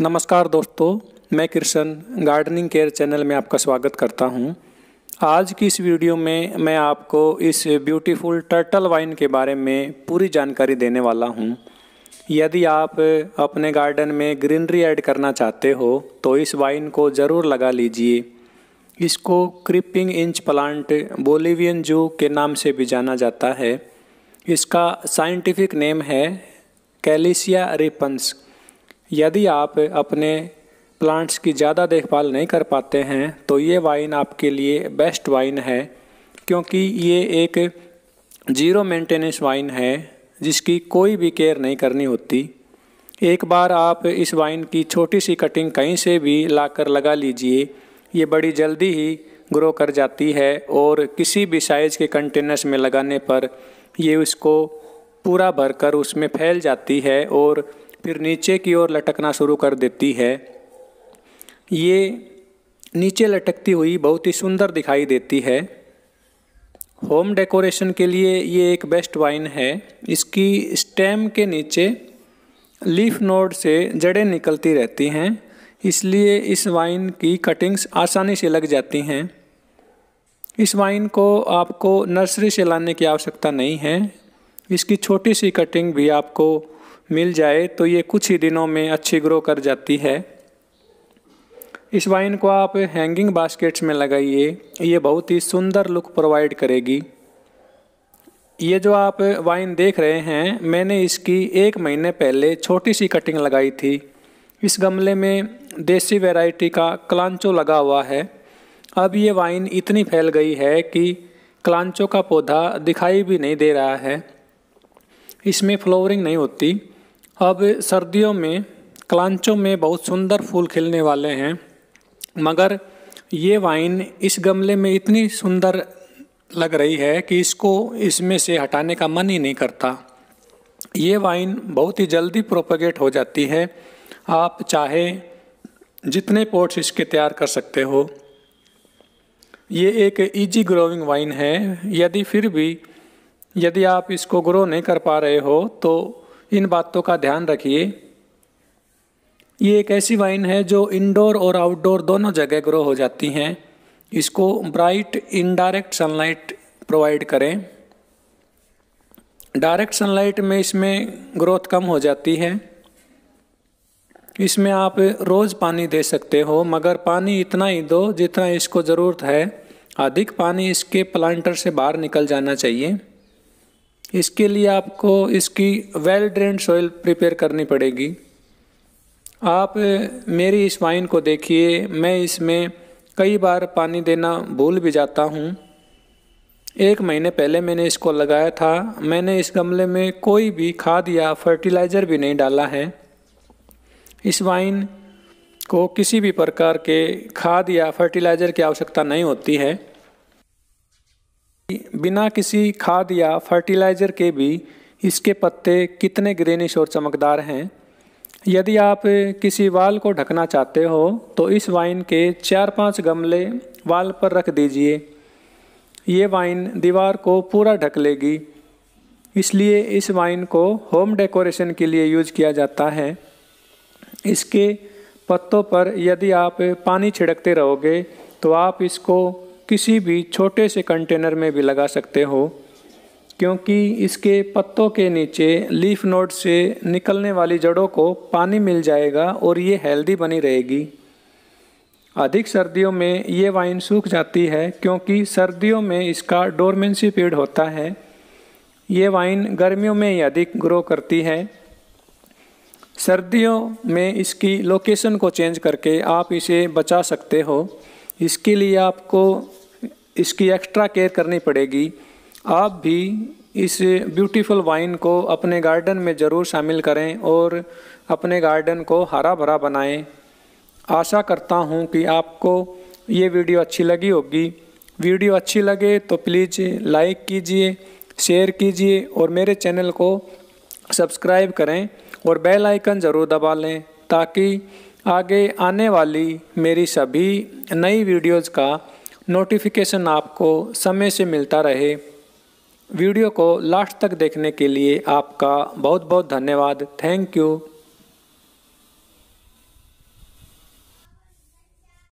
नमस्कार दोस्तों मैं कृष्ण गार्डनिंग केयर चैनल में आपका स्वागत करता हूं। आज की इस वीडियो में मैं आपको इस ब्यूटीफुल टर्टल वाइन के बारे में पूरी जानकारी देने वाला हूं। यदि आप अपने गार्डन में ग्रीनरी ऐड करना चाहते हो तो इस वाइन को ज़रूर लगा लीजिए इसको क्रिपिंग इंच प्लांट बोलिवियन जू के नाम से भी जाना जाता है इसका साइंटिफिक नेम है कैलिसिया रिपन्स यदि आप अपने प्लांट्स की ज़्यादा देखभाल नहीं कर पाते हैं तो ये वाइन आपके लिए बेस्ट वाइन है क्योंकि ये एक ज़ीरो मेंटेनेंस वाइन है जिसकी कोई भी केयर नहीं करनी होती एक बार आप इस वाइन की छोटी सी कटिंग कहीं से भी लाकर लगा लीजिए ये बड़ी जल्दी ही ग्रो कर जाती है और किसी भी साइज़ के कंटेनर्स में लगाने पर ये उसको पूरा भरकर उसमें फैल जाती है और फिर नीचे की ओर लटकना शुरू कर देती है ये नीचे लटकती हुई बहुत ही सुंदर दिखाई देती है होम डेकोरेशन के लिए ये एक बेस्ट वाइन है इसकी स्टेम के नीचे लीफ नोड से जड़ें निकलती रहती हैं इसलिए इस वाइन की कटिंग्स आसानी से लग जाती हैं इस वाइन को आपको नर्सरी से लाने की आवश्यकता नहीं है इसकी छोटी सी कटिंग भी आपको मिल जाए तो ये कुछ ही दिनों में अच्छी ग्रो कर जाती है इस वाइन को आप हैंगिंग बास्केट्स में लगाइए ये बहुत ही सुंदर लुक प्रोवाइड करेगी ये जो आप वाइन देख रहे हैं मैंने इसकी एक महीने पहले छोटी सी कटिंग लगाई थी इस गमले में देसी वैरायटी का क्लांचो लगा हुआ है अब ये वाइन इतनी फैल गई है कि क्लांचो का पौधा दिखाई भी नहीं दे रहा है इसमें फ्लोरिंग नहीं होती अब सर्दियों में क्लांचों में बहुत सुंदर फूल खिलने वाले हैं मगर ये वाइन इस गमले में इतनी सुंदर लग रही है कि इसको इसमें से हटाने का मन ही नहीं करता ये वाइन बहुत ही जल्दी प्रोपगेट हो जाती है आप चाहे जितने पोर्ट्स इसके तैयार कर सकते हो ये एक इजी ग्रोविंग वाइन है यदि फिर भी यदि आप इसको ग्रो नहीं कर पा रहे हो तो इन बातों का ध्यान रखिए ये एक ऐसी वाइन है जो इंडोर और आउटडोर दोनों जगह ग्रो हो जाती हैं इसको ब्राइट इनडायरेक्ट सनलाइट प्रोवाइड करें डायरेक्ट सनलाइट में इसमें ग्रोथ कम हो जाती है इसमें आप रोज़ पानी दे सकते हो मगर पानी इतना ही दो जितना इसको ज़रूरत है अधिक पानी इसके प्लांटर से बाहर निकल जाना चाहिए इसके लिए आपको इसकी वेल ड्रेन सॉइल प्रिपेयर करनी पड़ेगी आप मेरी इस वाइन को देखिए मैं इसमें कई बार पानी देना भूल भी जाता हूँ एक महीने पहले मैंने इसको लगाया था मैंने इस गमले में कोई भी खाद या फर्टिलाइज़र भी नहीं डाला है इस वाइन को किसी भी प्रकार के खाद या फर्टिलाइज़र की आवश्यकता नहीं होती है बिना किसी खाद या फर्टिलाइज़र के भी इसके पत्ते कितने ग्रेनिश और चमकदार हैं यदि आप किसी वाल को ढकना चाहते हो तो इस वाइन के चार पांच गमले वाल पर रख दीजिए ये वाइन दीवार को पूरा ढक लेगी इसलिए इस वाइन को होम डेकोरेशन के लिए यूज किया जाता है इसके पत्तों पर यदि आप पानी छिड़कते रहोगे तो आप इसको किसी भी छोटे से कंटेनर में भी लगा सकते हो क्योंकि इसके पत्तों के नीचे लीफ नोड से निकलने वाली जड़ों को पानी मिल जाएगा और ये हेल्दी बनी रहेगी अधिक सर्दियों में ये वाइन सूख जाती है क्योंकि सर्दियों में इसका डोरमेंसी पीरियड होता है ये वाइन गर्मियों में ही अधिक ग्रो करती है सर्दियों में इसकी लोकेशन को चेंज करके आप इसे बचा सकते हो इसके लिए आपको इसकी एक्स्ट्रा केयर करनी पड़ेगी आप भी इस ब्यूटीफुल वाइन को अपने गार्डन में ज़रूर शामिल करें और अपने गार्डन को हरा भरा बनाएं आशा करता हूं कि आपको ये वीडियो अच्छी लगी होगी वीडियो अच्छी लगे तो प्लीज़ लाइक कीजिए शेयर कीजिए और मेरे चैनल को सब्सक्राइब करें और बेल आइकन ज़रूर दबा लें ताकि आगे आने वाली मेरी सभी नई वीडियोज़ का नोटिफिकेशन आपको समय से मिलता रहे वीडियो को लास्ट तक देखने के लिए आपका बहुत बहुत धन्यवाद थैंक यू